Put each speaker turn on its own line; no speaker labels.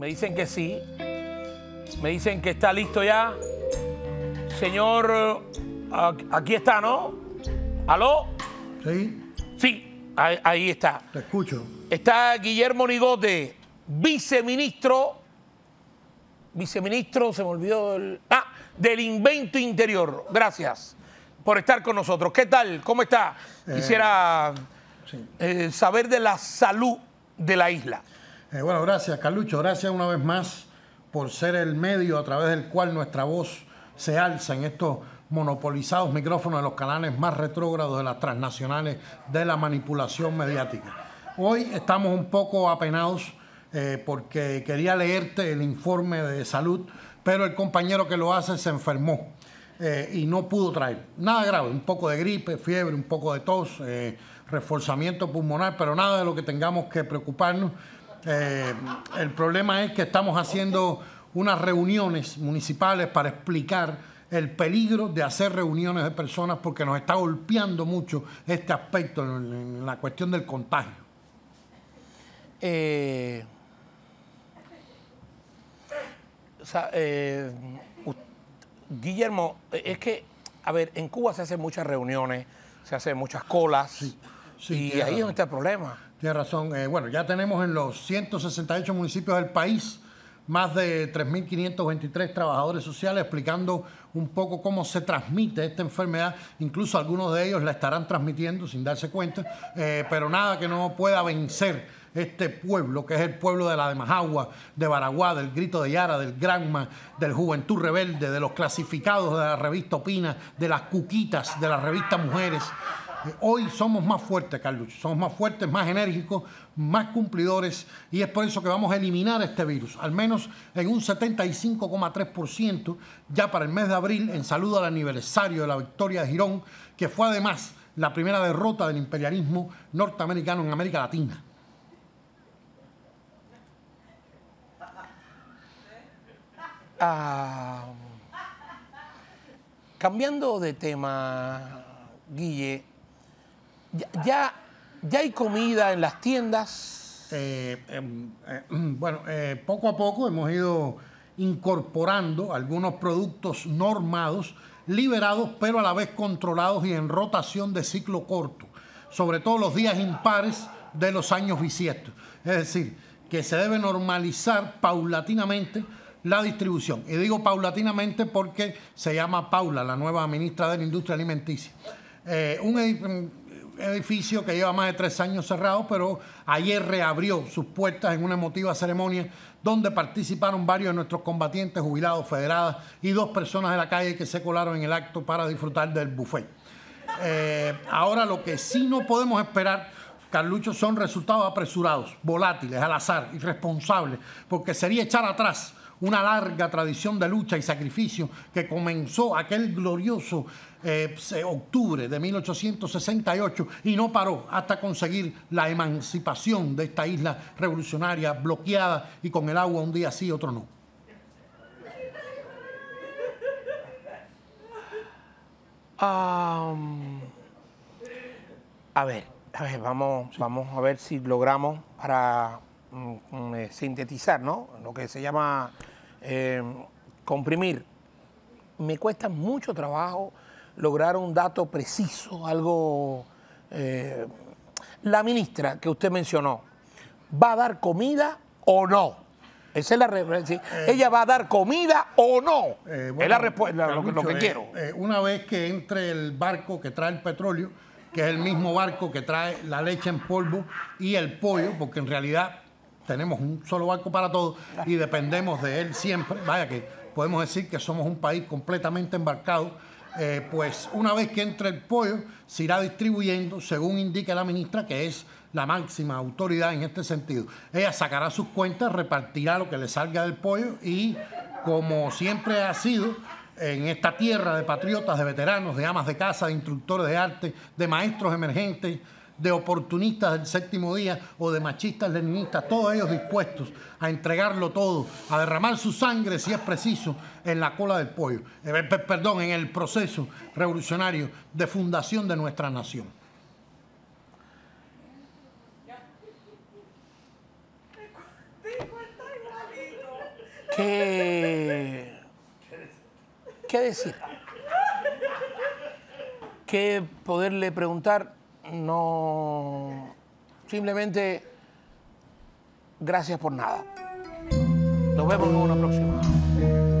Me dicen que sí. Me dicen que está listo ya. Señor, eh, aquí está, ¿no? ¿Aló? Sí. Sí, ahí, está. Te escucho. Está Guillermo Nigote, viceministro. Viceministro, se me olvidó el. Ah, del invento interior. Gracias por estar con nosotros. ¿Qué tal? ¿Cómo está? Eh, Quisiera
eh, saber de la salud de la isla. Eh, bueno, gracias Carlucho, gracias una vez más por ser el medio a través del cual nuestra voz se alza en estos monopolizados micrófonos de los canales más retrógrados de las transnacionales de la manipulación mediática. Hoy estamos un poco apenados eh, porque quería leerte el informe de salud, pero el compañero que lo hace se enfermó eh, y no pudo traer. Nada grave, un poco de gripe, fiebre, un poco de tos, reforzamiento pulmonar, pero nada de lo que tengamos que preocuparnos eh, el problema es que estamos haciendo unas reuniones municipales para explicar el peligro de hacer reuniones de personas porque nos está golpeando mucho este aspecto en, la cuestión del contagio. Eh,
eh, Guillermo, es que, a ver, en Cuba se hacen muchas reuniones, se hacen muchas colas. Sí
y ahí es donde está el problema. Tiene razón. Eh, bueno, ya tenemos en los 168 municipios del país más de 3.523 trabajadores sociales explicando un poco cómo se transmite esta enfermedad. Incluso algunos de ellos la estarán transmitiendo sin darse cuenta, eh, pero nada que no pueda vencer este pueblo, que es el pueblo de la de Majagua, de Baraguá, del Grito de Yara, del Granma, del Juventud Rebelde, de los clasificados de la revista Opina, de las cuquitas de la revista Mujeres, Hoy somos más fuertes, Carlucho. Somos más fuertes, más enérgicos, más cumplidores y es por eso que vamos a eliminar este virus, al menos en un 75,3% ya para el mes de abril en saludo al aniversario de la victoria de Girón, que fue además la primera derrota del imperialismo norteamericano en América Latina. Ah,
cambiando de tema, Guille, ya,
ya, hay comida en las tiendas. Eh, em, eh, mm, bueno, eh, poco a poco hemos ido incorporando algunos productos normados, liberados, pero a la vez controlados y en rotación de ciclo corto, sobre todo los días impares de los años bisiestos. Es decir, que se debe normalizar paulatinamente la distribución. Y digo paulatinamente porque se llama Paula, la nueva ministra de la Industria Alimenticia. un, edificio que lleva más de tres años cerrado, pero ayer reabrió sus puertas en una emotiva ceremonia donde participaron varios de nuestros combatientes jubilados, federadas y dos personas de la calle que se colaron en el acto para disfrutar del buffet. Eh, ahora lo que sí no podemos esperar Carlucho, son resultados apresurados, volátiles, al azar, irresponsables, porque sería echar atrás una larga tradición de lucha y sacrificio que comenzó aquel glorioso eh, eh, octubre de 1868 y no paró hasta conseguir la emancipación de esta isla revolucionaria bloqueada y con el agua un día sí, otro no. a ver,
a ver, vamos, vamos a ver si logramos para mm, mm, eh, sintetizar, ¿no? Lo que se llama eh, comprimir. Me cuesta mucho trabajo lograr un dato preciso, algo... Eh, la ministra que usted mencionó, ¿va a dar comida o no? Esa es la respuesta. ¿Ella va a dar comida o no? es la respuesta, lo, que quiero.
una vez que entre el barco que trae el petróleo, que es el mismo barco que trae la leche en polvo y el pollo, porque en realidad tenemos un solo barco para todo y dependemos de él siempre. Vaya que podemos decir que somos un país completamente embarcado. Eh, pues una vez que entre el pollo, se irá distribuyendo, según indica la ministra, que es la máxima autoridad en este sentido. Ella sacará sus cuentas, repartirá lo que le salga del pollo y, como siempre ha sido, en esta tierra de patriotas, de veteranos, de amas de casa, de instructores de arte, de maestros emergentes, de oportunistas del séptimo día o de machistas leninistas, todos ellos dispuestos a entregarlo todo, a derramar su sangre si es preciso en la cola del pollo, eh, perdón, en el proceso revolucionario de fundación de nuestra nación.
¿Qué? qué decir. ¿Qué poderle preguntar? No. Simplemente, gracias por nada. Nos vemos en una próxima.